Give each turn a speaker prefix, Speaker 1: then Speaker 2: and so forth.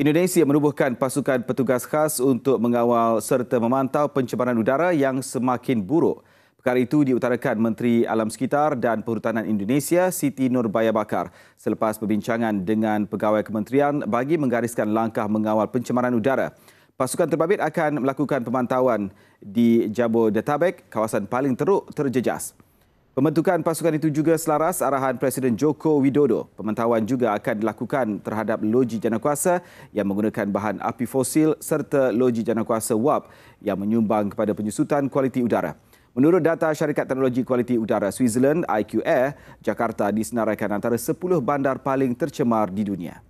Speaker 1: Indonesia menubuhkan pasukan petugas khas untuk mengawal serta memantau pencemaran udara yang semakin buruk. Perkara itu diutarakan Menteri Alam Sekitar dan Perhutanan Indonesia Siti Nurbaya Bakar selepas perbincangan dengan pegawai kementerian bagi menggariskan langkah mengawal pencemaran udara. Pasukan terbabit akan melakukan pemantauan di Jabodetabek, kawasan paling teruk terjejas. Pembentukan pasukan itu juga selaras arahan Presiden Joko Widodo. Pemantauan juga akan dilakukan terhadap loji jana kuasa yang menggunakan bahan api fosil serta loji jana kuasa WAP yang menyumbang kepada penyusutan kualiti udara. Menurut data Syarikat Teknologi Kualiti Udara Switzerland, IQ Air, Jakarta disenaraikan antara 10 bandar paling tercemar di dunia.